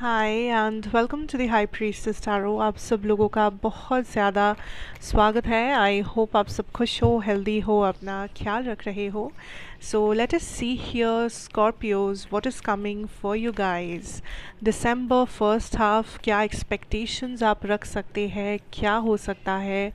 Hi and welcome to the high priestess स्टारो आप सब लोगों का बहुत ज़्यादा स्वागत है आई होप आप सब खुश हो हेल्दी हो अपना ख्याल रख रहे हो so let us see here Scorpios what is coming for you guys December first half क्या एक्सपेक्टेशंस आप रख सकते हैं क्या हो सकता है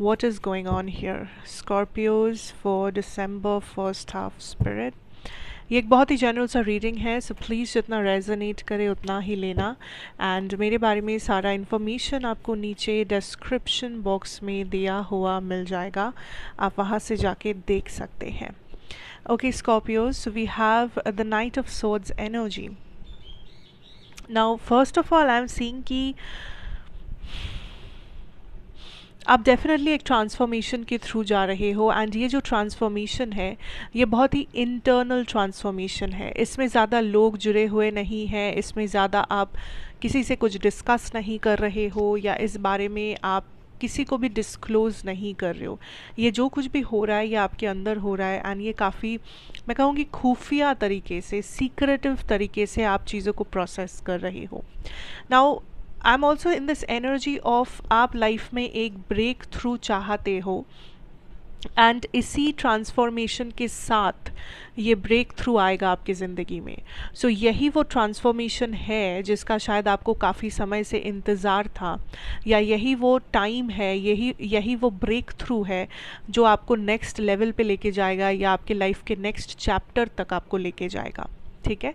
what is going on here Scorpios for December first half spirit ये एक बहुत ही जनरल सा रीडिंग है सो प्लीज़ जितना रेजोनेट करे उतना ही लेना एंड मेरे बारे में सारा इन्फॉर्मेशन आपको नीचे डिस्क्रिप्शन बॉक्स में दिया हुआ मिल जाएगा आप वहाँ से जाके देख सकते हैं okay Scorpios we have the knight of swords energy now first of all I am seeing की आप डेफिनेटली एक ट्रांसफॉर्मेशन के थ्रू जा रहे हो एंड ये जो ट्रांसफॉर्मेशन है ये बहुत ही इंटरनल ट्रांसफॉर्मेशन है इसमें ज़्यादा लोग जुड़े हुए नहीं हैं इसमें ज़्यादा आप किसी से कुछ डिस्कस नहीं कर रहे हो या इस बारे में आप किसी को भी डिस्क्लोज़ नहीं कर रहे हो ये जो कुछ भी हो रहा है ये आपके अंदर हो रहा है एंड ये काफ़ी मैं कहूँगी खुफिया तरीके से सीक्रेटिव तरीके से आप चीज़ों को प्रोसेस कर रहे हो now I am also in this energy of आप लाइफ में एक ब्रेक थ्रू चाहते हो एंड इसी ट्रांसफॉर्मेशन के साथ ये ब्रेक थ्रू आएगा आपकी ज़िंदगी में सो so, यही वो ट्रांसफॉर्मेशन है जिसका शायद आपको काफ़ी समय से इंतज़ार था या यही वो टाइम है यही यही वो ब्रेक थ्रू है जो आपको नेक्स्ट लेवल पे लेके जाएगा या आपके लाइफ के नेक्स्ट चैप्टर तक आपको लेके जाएगा ठीक है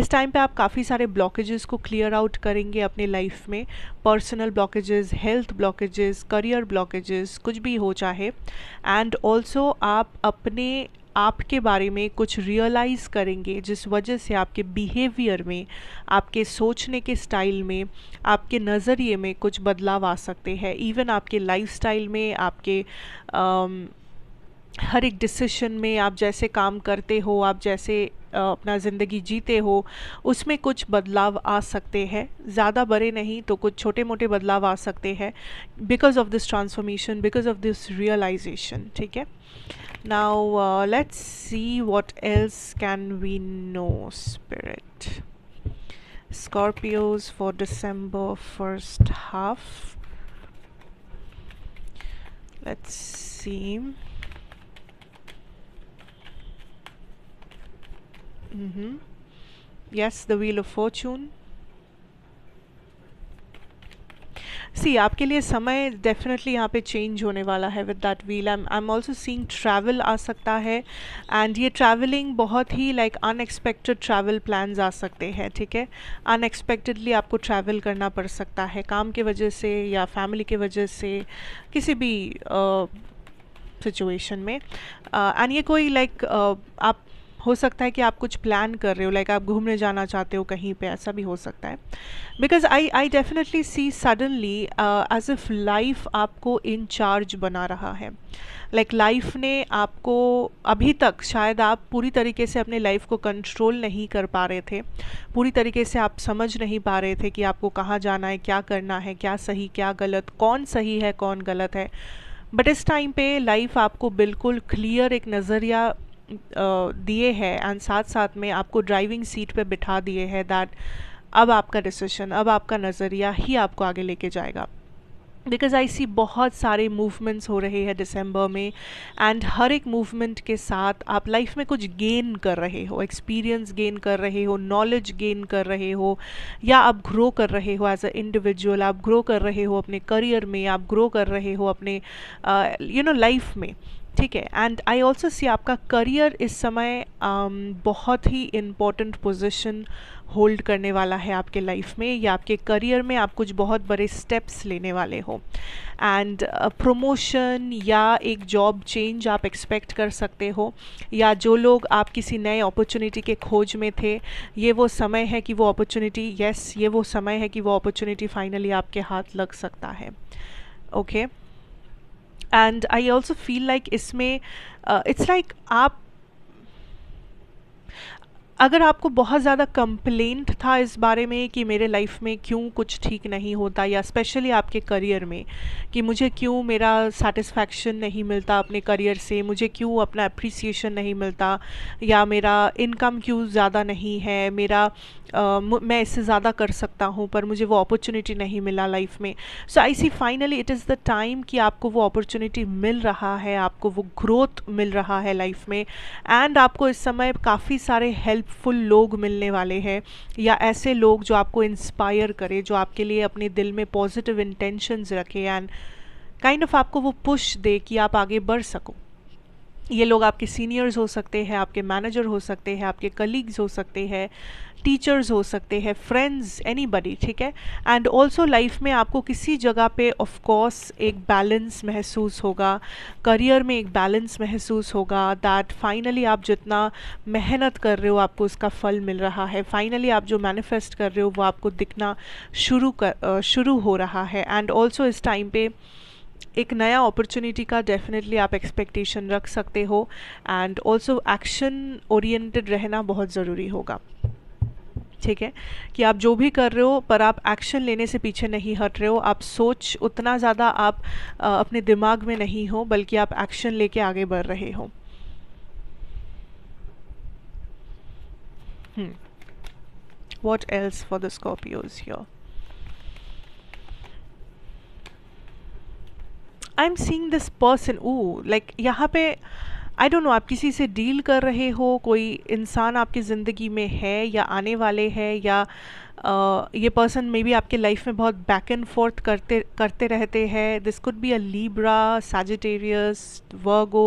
इस टाइम पे आप काफ़ी सारे ब्लॉकेजेस को क्लियर आउट करेंगे अपने लाइफ में personal blockages health blockages career blockages कुछ भी हो चाहे एंड ऑल्सो आप अपने आपके बारे में कुछ रियलाइज़ करेंगे जिस वजह से आपके बिहेवियर में आपके सोचने के स्टाइल में आपके नज़रिए में कुछ बदलाव आ सकते हैं इवन आपके लाइफस्टाइल में आपके um, हर एक डिसीशन में आप जैसे काम करते हो आप जैसे अपना ज़िंदगी जीते हो उसमें कुछ बदलाव आ सकते हैं ज़्यादा बड़े नहीं तो कुछ छोटे मोटे बदलाव आ सकते हैं because of this transformation because of this realization ठीक है now let's see what else can we know spirit Scorpios for December first half let's see Mm -hmm. Yes, the Wheel of Fortune. See आपके लिए समय definitely यहाँ पे change होने वाला है with that wheel I I am also seeing travel आ सकता है एंड ये ट्रैवलिंग बहुत ही लाइक अनएक्सपेक्टेड ट्रैवल प्लान्स आ सकते हैं ठीक है अनएक्सपेक्टेडली आपको ट्रैवल करना पड़ सकता है काम के वजह से या फैमिली के वजह से किसी भी सिचुएशन uh, में एंड uh, ये कोई लाइक like, uh, आप हो सकता है कि आप कुछ प्लान कर रहे हो लाइक आप घूमने जाना चाहते हो कहीं पे ऐसा भी हो सकता है because I I definitely see suddenly as if life आपको इन चार्ज बना रहा है लाइक like, लाइफ ने आपको अभी तक शायद आप पूरी तरीके से अपने लाइफ को कंट्रोल नहीं कर पा रहे थे पूरी तरीके से आप समझ नहीं पा रहे थे कि आपको कहाँ जाना है क्या करना है क्या सही क्या गलत कौन सही है कौन गलत है बट इस टाइम पे लाइफ आपको बिल्कुल क्लियर एक नज़रिया दिए हैं एंड साथ साथ में आपको ड्राइविंग सीट पे बिठा दिए हैं दैट अब आपका डिसीशन अब आपका नज़रिया ही आपको आगे लेके जाएगा बिकॉज आई सी बहुत सारे मूवमेंट्स हो रहे हैं दिसंबर में एंड हर एक मूवमेंट के साथ आप लाइफ में कुछ गेन कर रहे हो एक्सपीरियंस गेन कर रहे हो नॉलेज गेन कर रहे हो या आप ग्रो कर रहे हो एज अ इंडिविजुअल आप ग्रो कर रहे हो अपने करियर में आप ग्रो कर रहे हो अपने यू नो लाइफ में ठीक है एंड आई ऑल्सो सी आपका करियर इस समय um, बहुत ही इम्पोर्टेंट पोजिशन होल्ड करने वाला है आपके लाइफ में या आपके करियर में आप कुछ बहुत बड़े स्टेप्स लेने वाले हो एंड प्रमोशन uh, या एक जॉब चेंज आप एक्सपेक्ट कर सकते हो या जो लोग आप किसी नए अपॉर्चुनिटी के खोज में थे ये वो समय है कि वो अपॉर्चुनिटी यस yes, ये वो समय है कि वो अपॉर्चुनिटी फाइनली आपके हाथ लग सकता है okay okay? And I also feel like इसमें इट्स लाइक आप अगर आपको बहुत ज़्यादा कंप्लेंट था इस बारे में कि मेरे लाइफ में क्यों कुछ ठीक नहीं होता या स्पेशली आपके करियर में कि मुझे क्यों मेरा सेटिस्फैक्शन नहीं मिलता अपने करियर से मुझे क्यों अपना अप्रिसिएशन नहीं मिलता या मेरा इनकम क्यों ज़्यादा नहीं है मेरा आ, मैं इससे ज़्यादा कर सकता हूँ पर मुझे वो अपॉर्चुनिटी नहीं मिला लाइफ में so I see finally it is the time कि आपको वो अपॉर्चुनिटी मिल रहा है आपको वो ग्रोथ मिल रहा है लाइफ में एंड आपको इस समय काफ़ी सारे हेल्प हेल्पफुल लोग मिलने वाले हैं या ऐसे लोग जो आपको इंस्पायर करें जो आपके लिए अपने दिल में पॉजिटिव इंटेंशंस रखें एंड काइंड ऑफ आपको वो पुश दे कि आप आगे बढ़ सको ये लोग आपके सीनियर्स हो सकते हैं आपके मैनेजर हो सकते हैं आपके कलीग्स हो सकते हैं टीचर्स हो सकते हैं फ्रेंड्स एनीबडी ठीक है एंड ऑल्सो लाइफ में आपको किसी जगह पे ऑफ कोर्स एक बैलेंस महसूस होगा करियर में एक बैलेंस महसूस होगा दैट फाइनली आप जितना मेहनत कर रहे हो आपको उसका फल मिल रहा है फाइनली आप जो मैनिफेस्ट कर रहे हो वो आपको दिखना शुरू कर शुरू हो रहा है एंड ऑल्सो इस टाइम पे एक नया अपॉर्चुनिटी का डेफिनेटली आप एक्सपेक्टेशन रख सकते हो एंड ऑल्सो एक्शन ओरिएंटेड रहना बहुत ज़रूरी होगा ठीक है कि आप जो भी कर रहे हो पर आप एक्शन लेने से पीछे नहीं हट रहे हो आप सोच उतना ज़्यादा आप आ, अपने दिमाग में नहीं हो बल्कि आप एक्शन लेके आगे बढ़ रहे हो what else for the Scorpios your I am seeing this person oh like यहाँ पे आई डोंट नो आप किसी से डील कर रहे हो कोई इंसान आपकी ज़िंदगी में है या आने वाले है या Uh, ये पर्सन मे बी आपके लाइफ में बहुत बैक एंड फोर्थ करते करते रहते हैं this could be a Libra Sagittarius Virgo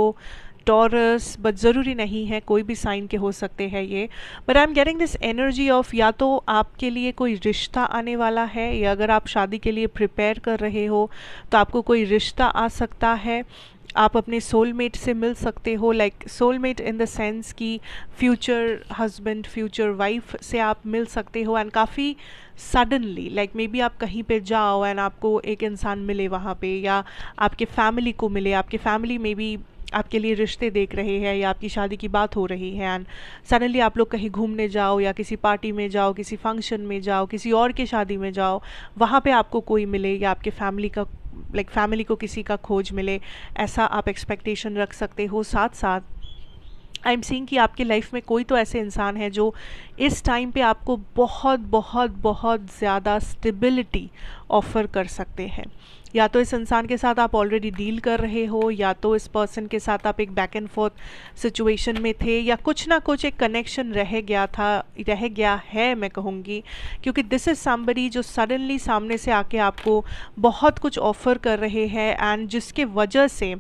Taurus but ज़रूरी नहीं है कोई भी साइन के हो सकते हैं ये but I am getting this energy of या तो आपके लिए कोई रिश्ता आने वाला है या अगर आप शादी के लिए प्रिपेयर कर रहे हो तो आपको कोई रिश्ता आ सकता है आप अपने सोलमेट से मिल सकते हो like soulmate in the sense कि फ्यूचर हस्बैंड फ्यूचर वाइफ से आप मिल सकते हो एंड काफ़ी सडनली लाइक मे बी आप कहीं पे जाओ एंड आपको एक इंसान मिले वहाँ पे या आपके फैमिली को मिले आपके फैमिली में भी आपके लिए रिश्ते देख रहे हैं या आपकी शादी की बात हो रही है एंड सडनली आप लोग कहीं घूमने जाओ या किसी पार्टी में जाओ किसी फंक्शन में जाओ किसी और की शादी में जाओ वहाँ पे आपको कोई मिले या आपके फैमिली का लाइक like, फैमिली को किसी का खोज मिले ऐसा आप एक्सपेक्टेशन रख सकते हो साथ साथ आई एम सींग कि आपकी लाइफ में कोई तो ऐसे इंसान है जो इस टाइम पे आपको बहुत बहुत बहुत ज़्यादा स्टेबिलिटी ऑफ़र कर सकते हैं या तो इस इंसान के साथ आप ऑलरेडी डील कर रहे हो या तो इस पर्सन के साथ आप एक बैक एंड फोर्थ सिचुएशन में थे या कुछ ना कुछ एक कनेक्शन रह गया था रह गया है मैं कहूँगी क्योंकि दिस इज़ समबडी जो सडनली सामने से आके आपको बहुत कुछ ऑफ़र कर रहे हैं एंड जिसके वजह से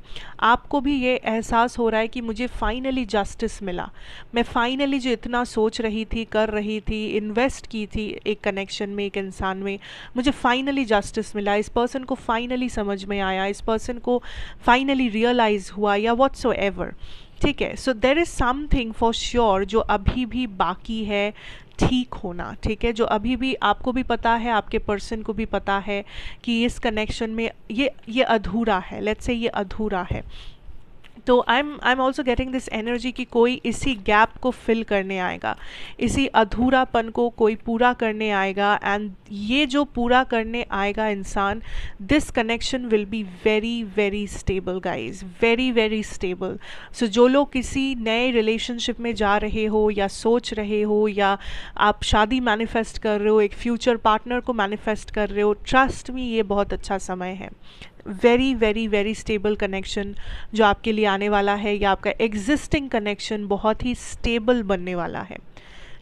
आपको भी ये एहसास हो रहा है कि मुझे फ़ाइनली जस्टिस मिला मैं फ़ाइनली जो इतना सोच रही थी कर रही थी इन्वेस्ट की थी एक कनेक्शन में एक इंसान में मुझे फ़ाइनली जस्टिस मिला इस पर्सन को फाइन फाइनली समझ में आया इस पर्सन को फाइनली रियलाइज़ हुआ या वॉट सो एवर ठीक है so there is something for sure जो अभी भी बाकी है ठीक होना ठीक है जो अभी भी आपको भी पता है आपके पर्सन को भी पता है कि इस कनेक्शन में ये ये अधूरा है लेट्स से ये अधूरा है तो I am I am also getting this energy कि कोई इसी गैप को फिल करने आएगा इसी अधूरापन को कोई पूरा करने आएगा एंड ये जो पूरा करने आएगा इंसान this connection will be very very stable guys very very stable so जो लोग किसी नए रिलेशनशिप में जा रहे हो या सोच रहे हो या आप शादी मैनिफेस्ट कर रहे हो एक फ्यूचर पार्टनर को मैनिफेस्ट कर रहे हो ट्रस्ट में ये बहुत अच्छा समय है very very very stable connection जो आपके लिए आने वाला है या आपका एग्जिस्टिंग कनेक्शन बहुत ही स्टेबल बनने वाला है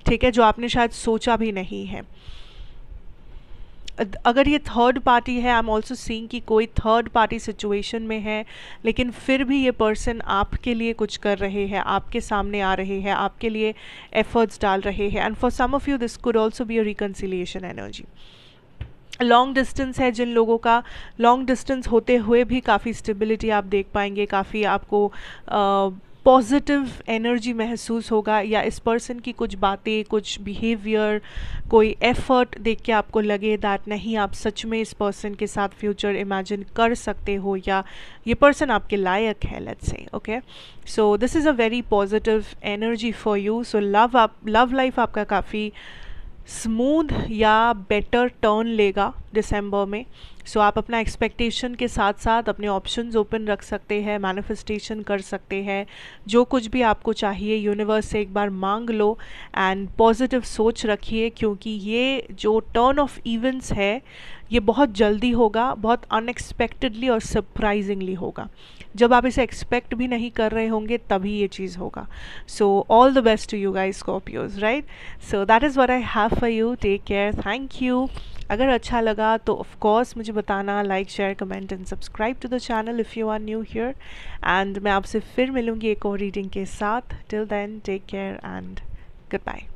ठीक है जो आपने शायद सोचा भी नहीं है अगर ये थर्ड पार्टी है आई एम ऑल्सो सींग कि कोई थर्ड पार्टी सिचुएशन में है लेकिन फिर भी ये पर्सन आपके लिए कुछ कर रहे हैं आपके सामने आ रहे हैं आपके लिए एफर्ट्स डाल रहे हैं and for some of you this could also be a reconciliation energy long distance है जिन लोगों का लॉन्ग डिस्टेंस होते हुए भी काफ़ी स्टेबिलिटी आप देख पाएंगे काफ़ी आपको पॉजिटिव एनर्जी महसूस होगा या इस पर्सन की कुछ बातें कुछ बिहेवियर कोई एफर्ट देख के आपको लगे दैट नहीं आप सच में इस पर्सन के साथ फ्यूचर इमेजिन कर सकते हो या ये पर्सन आपके लायक है let's say okay so this is a very positive energy for you so love आप लव लाइफ आपका काफ़ी स्मूथ या बेटर टर्न लेगा दिसंबर में सो so, आप अपना एक्सपेक्टेशन के साथ साथ अपने ऑप्शंस ओपन रख सकते हैं मैनिफेस्टेशन कर सकते हैं जो कुछ भी आपको चाहिए यूनिवर्स से एक बार मांग लो एंड पॉजिटिव सोच रखिए क्योंकि ये जो टर्न ऑफ इवेंट्स है ये बहुत जल्दी होगा बहुत अनएक्सपेक्टेडली और सरप्राइजिंगली होगा जब आप इसे एक्सपेक्ट भी नहीं कर रहे होंगे तभी ये चीज़ होगा so all the best to you guys Scorpios right so that is what I have for you take care thank you अगर अच्छा लगा तो ऑफ कोर्स मुझे बताना like share comment and subscribe to the channel if you are new here and मैं आपसे फिर मिलूंगी एक और रीडिंग के साथ till then take care and good bye